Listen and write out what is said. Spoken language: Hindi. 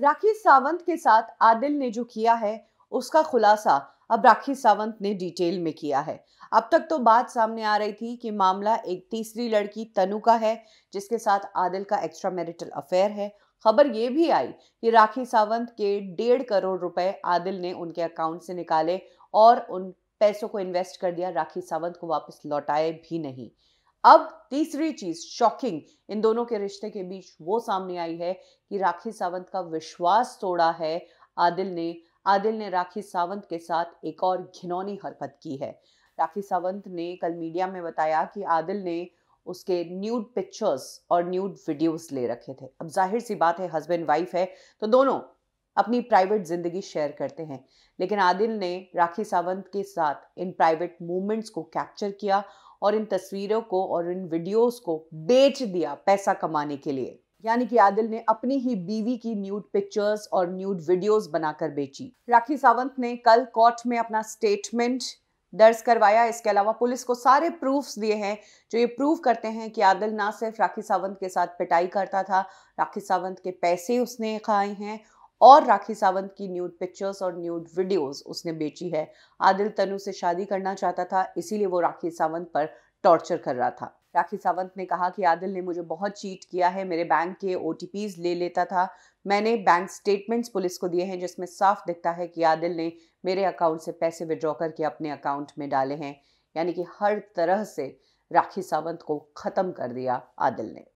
राखी सावंत के साथ आदिल ने जो किया है उसका खुलासा अब राखी सावंत ने डिटेल में किया है अब तक तो बात सामने आ रही थी कि मामला एक तीसरी लड़की तनु का है जिसके साथ आदिल का एक्स्ट्रा मैरिटल अफेयर है खबर ये भी आई कि राखी सावंत के डेढ़ करोड़ रुपए आदिल ने उनके अकाउंट से निकाले और उन पैसों को इन्वेस्ट कर दिया राखी सावंत को वापस लौटाए भी नहीं अब तीसरी चीज शॉकिंग इन दोनों के रिश्ते के बीच वो सामने आई है कि राखी सावंत का विश्वास तोड़ा है आदिल ने आदिल ने राखी सावंत के साथ एक और घिनौनी हरकत की है राखी सावंत ने कल मीडिया में बताया कि आदिल ने उसके न्यूड पिक्चर्स और न्यूड वीडियोस ले रखे थे अब जाहिर सी बात है हस्बैंड वाइफ है तो दोनों अपनी प्राइवेट ज़िंदगी शेयर करते हैं लेकिन आदिल ने राखी सावंत के साथ इन प्राइवेट मूवमेंट्स को कैप्चर किया और इन तस्वीरों को और इन वीडियोस को बेच दिया पैसा कमाने के लिए यानी कि आदिल ने अपनी ही बीवी की न्यूड पिक्चर्स और न्यूड वीडियोस बनाकर बेची राखी सावंत ने कल कोर्ट में अपना स्टेटमेंट दर्ज करवाया इसके अलावा पुलिस को सारे प्रूफ्स दिए हैं जो ये प्रूव करते हैं कि आदिल ना सिर्फ राखी सावंत के साथ पिटाई करता था राखी सावंत के पैसे उसने खाए हैं और राखी सावंत की न्यूड पिक्चर्स और न्यूड वीडियोस उसने बेची है आदिल तनु से शादी करना चाहता था इसीलिए वो राखी सावंत पर टॉर्चर कर रहा था राखी सावंत ने कहा कि आदिल ने मुझे बहुत चीट किया है मेरे बैंक के ओ ले लेता था मैंने बैंक स्टेटमेंट्स पुलिस को दिए हैं जिसमें साफ दिखता है कि आदिल ने मेरे अकाउंट से पैसे विड्रॉ करके अपने अकाउंट में डाले हैं यानी कि हर तरह से राखी सावंत को ख़त्म कर दिया आदिल ने